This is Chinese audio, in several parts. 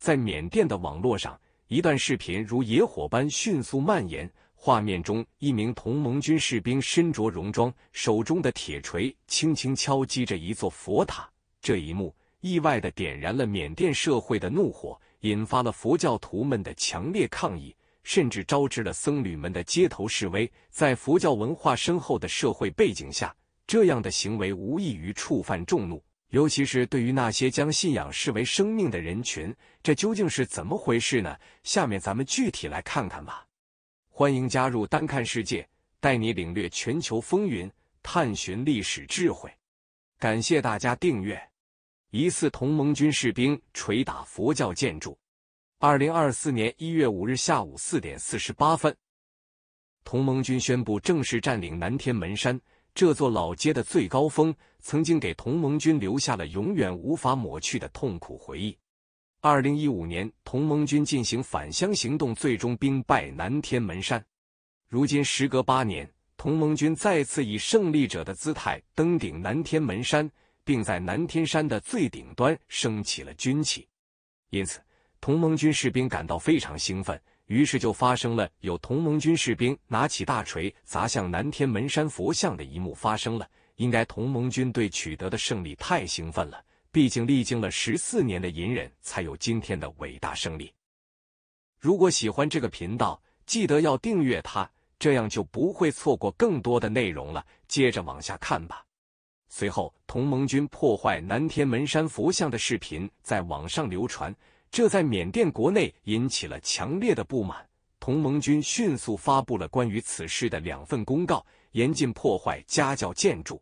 在缅甸的网络上，一段视频如野火般迅速蔓延。画面中，一名同盟军士兵身着戎装，手中的铁锤轻轻敲击着一座佛塔。这一幕意外的点燃了缅甸社会的怒火，引发了佛教徒们的强烈抗议，甚至招致了僧侣们的街头示威。在佛教文化深厚的社会背景下，这样的行为无异于触犯众怒。尤其是对于那些将信仰视为生命的人群，这究竟是怎么回事呢？下面咱们具体来看看吧。欢迎加入“单看世界”，带你领略全球风云，探寻历史智慧。感谢大家订阅。疑似同盟军士兵捶打佛教建筑。二零二四年一月五日下午四点四十八分，同盟军宣布正式占领南天门山。这座老街的最高峰，曾经给同盟军留下了永远无法抹去的痛苦回忆。二零一五年，同盟军进行返乡行动，最终兵败南天门山。如今，时隔八年，同盟军再次以胜利者的姿态登顶南天门山，并在南天山的最顶端升起了军旗。因此，同盟军士兵感到非常兴奋。于是就发生了有同盟军士兵拿起大锤砸向南天门山佛像的一幕发生了。应该同盟军对取得的胜利太兴奋了，毕竟历经了十四年的隐忍才有今天的伟大胜利。如果喜欢这个频道，记得要订阅它，这样就不会错过更多的内容了。接着往下看吧。随后，同盟军破坏南天门山佛像的视频在网上流传。这在缅甸国内引起了强烈的不满。同盟军迅速发布了关于此事的两份公告，严禁破坏家教建筑。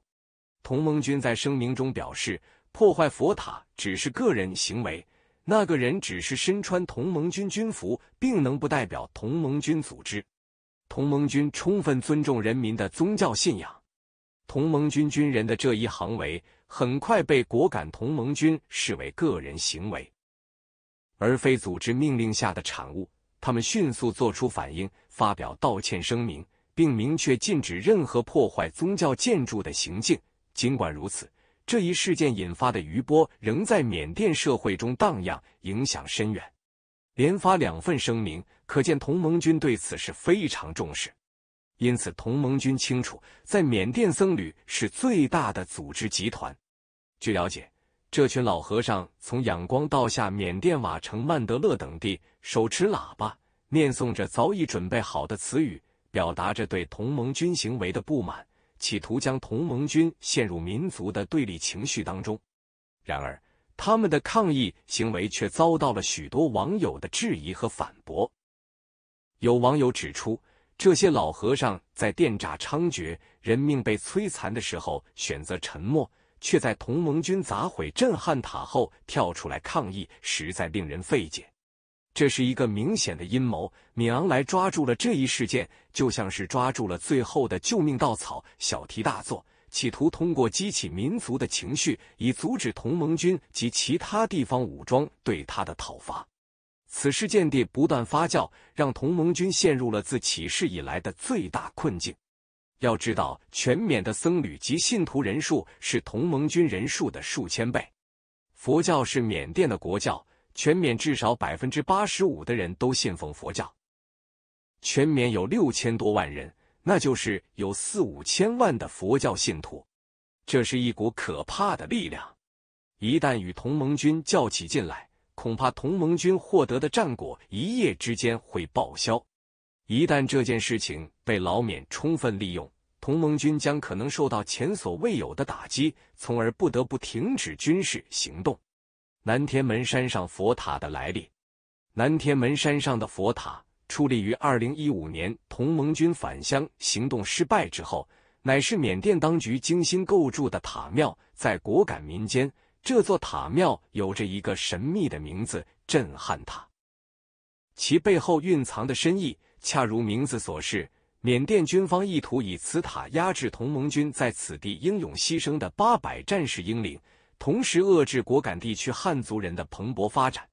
同盟军在声明中表示，破坏佛塔只是个人行为，那个人只是身穿同盟军军服，并能不代表同盟军组织。同盟军充分尊重人民的宗教信仰。同盟军军人的这一行为很快被果敢同盟军视为个人行为。而非组织命令下的产物，他们迅速做出反应，发表道歉声明，并明确禁止任何破坏宗教建筑的行径。尽管如此，这一事件引发的余波仍在缅甸社会中荡漾，影响深远。连发两份声明，可见同盟军对此事非常重视。因此，同盟军清楚，在缅甸僧侣是最大的组织集团。据了解。这群老和尚从仰光到下缅甸瓦城、曼德勒等地，手持喇叭，念诵着早已准备好的词语，表达着对同盟军行为的不满，企图将同盟军陷入民族的对立情绪当中。然而，他们的抗议行为却遭到了许多网友的质疑和反驳。有网友指出，这些老和尚在电诈猖獗、人命被摧残的时候选择沉默。却在同盟军砸毁震撼塔后跳出来抗议，实在令人费解。这是一个明显的阴谋。米昂莱抓住了这一事件，就像是抓住了最后的救命稻草，小题大做，企图通过激起民族的情绪，以阻止同盟军及其他地方武装对他的讨伐。此事件的不断发酵，让同盟军陷入了自起事以来的最大困境。要知道，全缅的僧侣及信徒人数是同盟军人数的数千倍。佛教是缅甸的国教，全缅至少百分之八十五的人都信奉佛教。全缅有六千多万人，那就是有四五千万的佛教信徒，这是一股可怕的力量。一旦与同盟军较起劲来，恐怕同盟军获得的战果一夜之间会报销。一旦这件事情被老缅充分利用，同盟军将可能受到前所未有的打击，从而不得不停止军事行动。南天门山上佛塔的来历：南天门山上的佛塔矗立于二零一五年同盟军返乡行动失败之后，乃是缅甸当局精心构筑的塔庙。在果敢民间，这座塔庙有着一个神秘的名字——震撼塔，其背后蕴藏的深意。恰如名字所示，缅甸军方意图以此塔压制同盟军在此地英勇牺牲的八百战士英灵，同时遏制果敢地区汉族人的蓬勃发展。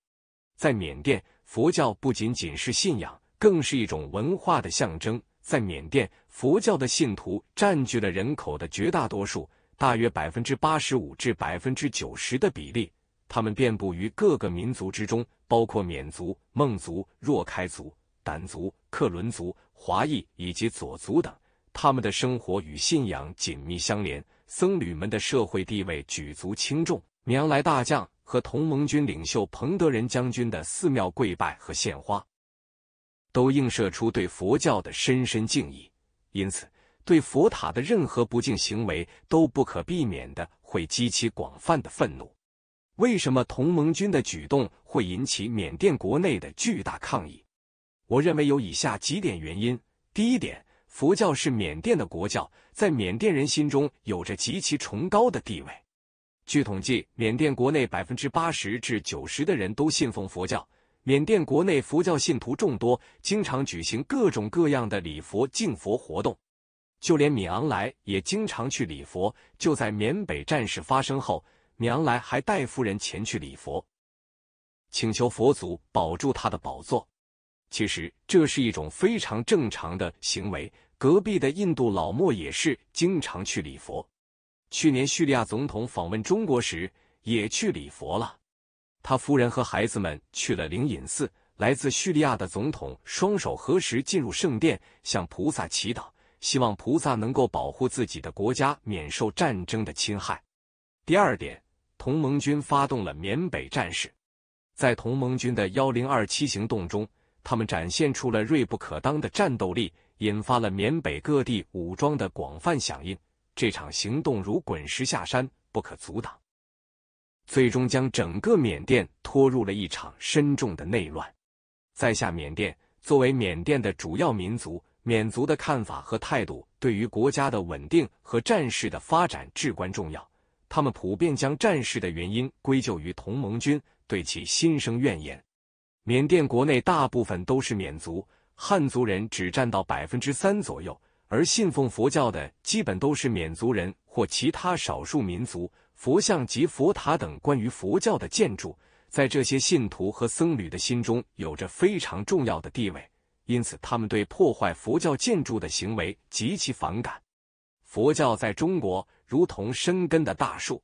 在缅甸，佛教不仅仅是信仰，更是一种文化的象征。在缅甸，佛教的信徒占据了人口的绝大多数，大约百分之八十五至百分之九十的比例。他们遍布于各个民族之中，包括缅族、孟族、若开族。掸族、克伦族、华裔以及左族等，他们的生活与信仰紧密相连。僧侣们的社会地位举足轻重。缅来大将和同盟军领袖彭德仁将军的寺庙跪拜和献花，都映射出对佛教的深深敬意。因此，对佛塔的任何不敬行为都不可避免的会激起广泛的愤怒。为什么同盟军的举动会引起缅甸国内的巨大抗议？我认为有以下几点原因。第一点，佛教是缅甸的国教，在缅甸人心中有着极其崇高的地位。据统计，缅甸国内百分之八十至九十的人都信奉佛教。缅甸国内佛教信徒众多，经常举行各种各样的礼佛敬佛活动。就连米昂莱也经常去礼佛。就在缅北战事发生后，米昂莱还带夫人前去礼佛，请求佛祖保住他的宝座。其实这是一种非常正常的行为。隔壁的印度老莫也是经常去礼佛。去年叙利亚总统访问中国时也去礼佛了，他夫人和孩子们去了灵隐寺。来自叙利亚的总统双手合十进入圣殿，向菩萨祈祷，希望菩萨能够保护自己的国家免受战争的侵害。第二点，同盟军发动了缅北战事，在同盟军的幺零二七行动中。他们展现出了锐不可当的战斗力，引发了缅北各地武装的广泛响应。这场行动如滚石下山，不可阻挡，最终将整个缅甸拖入了一场深重的内乱。在下缅甸，作为缅甸的主要民族，缅族的看法和态度对于国家的稳定和战事的发展至关重要。他们普遍将战事的原因归咎于同盟军，对其心生怨言。缅甸国内大部分都是缅族，汉族人只占到百分之三左右，而信奉佛教的基本都是缅族人或其他少数民族。佛像及佛塔等关于佛教的建筑，在这些信徒和僧侣的心中有着非常重要的地位，因此他们对破坏佛教建筑的行为极其反感。佛教在中国如同深根的大树，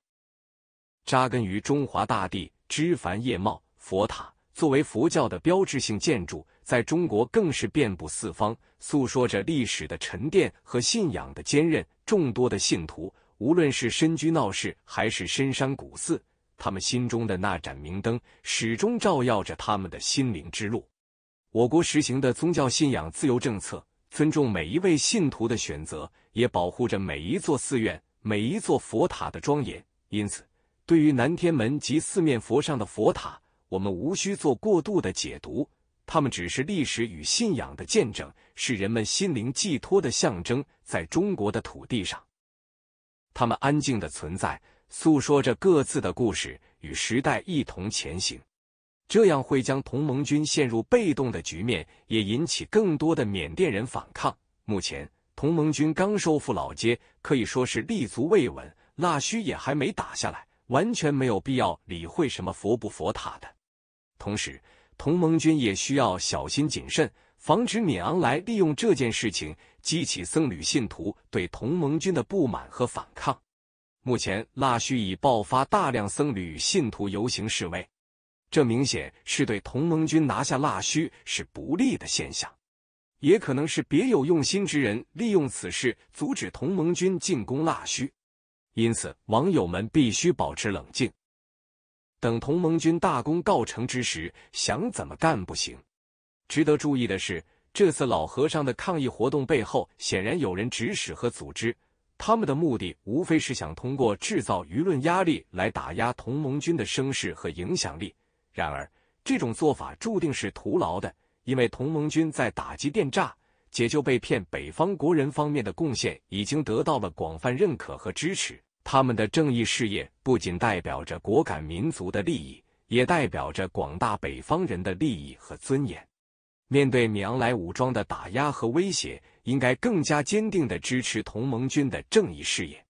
扎根于中华大地，枝繁叶茂。佛塔。作为佛教的标志性建筑，在中国更是遍布四方，诉说着历史的沉淀和信仰的坚韧。众多的信徒，无论是身居闹市还是深山古寺，他们心中的那盏明灯始终照耀着他们的心灵之路。我国实行的宗教信仰自由政策，尊重每一位信徒的选择，也保护着每一座寺院、每一座佛塔的庄严。因此，对于南天门及四面佛上的佛塔。我们无需做过度的解读，他们只是历史与信仰的见证，是人们心灵寄托的象征。在中国的土地上，他们安静的存在，诉说着各自的故事，与时代一同前行。这样会将同盟军陷入被动的局面，也引起更多的缅甸人反抗。目前，同盟军刚收复老街，可以说是立足未稳，腊戌也还没打下来，完全没有必要理会什么佛不佛塔的。同时，同盟军也需要小心谨慎，防止敏昂莱利用这件事情激起僧侣信徒对同盟军的不满和反抗。目前，腊戌已爆发大量僧侣信徒游行示威，这明显是对同盟军拿下腊戌是不利的现象，也可能是别有用心之人利用此事阻止同盟军进攻腊戌。因此，网友们必须保持冷静。等同盟军大功告成之时，想怎么干不行。值得注意的是，这次老和尚的抗议活动背后显然有人指使和组织，他们的目的无非是想通过制造舆论压力来打压同盟军的声势和影响力。然而，这种做法注定是徒劳的，因为同盟军在打击电诈、解救被骗北方国人方面的贡献已经得到了广泛认可和支持。他们的正义事业不仅代表着果敢民族的利益，也代表着广大北方人的利益和尊严。面对米昂莱武装的打压和威胁，应该更加坚定的支持同盟军的正义事业。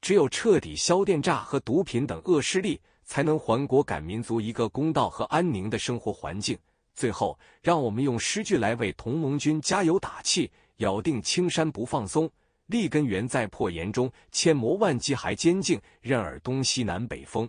只有彻底消电诈和毒品等恶势力，才能还果敢民族一个公道和安宁的生活环境。最后，让我们用诗句来为同盟军加油打气，咬定青山不放松。立根原在破岩中，千磨万击还坚劲，任尔东西南北风。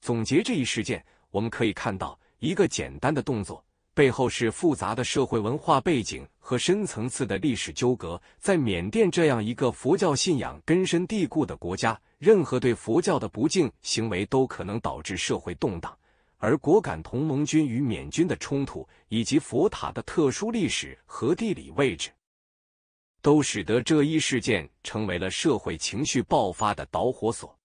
总结这一事件，我们可以看到，一个简单的动作背后是复杂的社会文化背景和深层次的历史纠葛。在缅甸这样一个佛教信仰根深蒂固的国家，任何对佛教的不敬行为都可能导致社会动荡。而果敢同盟军与缅军的冲突，以及佛塔的特殊历史和地理位置。都使得这一事件成为了社会情绪爆发的导火索。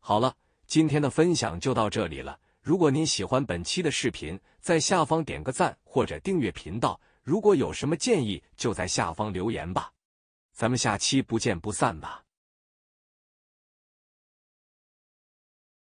好了，今天的分享就到这里了。如果您喜欢本期的视频，在下方点个赞或者订阅频道。如果有什么建议，就在下方留言吧。咱们下期不见不散吧。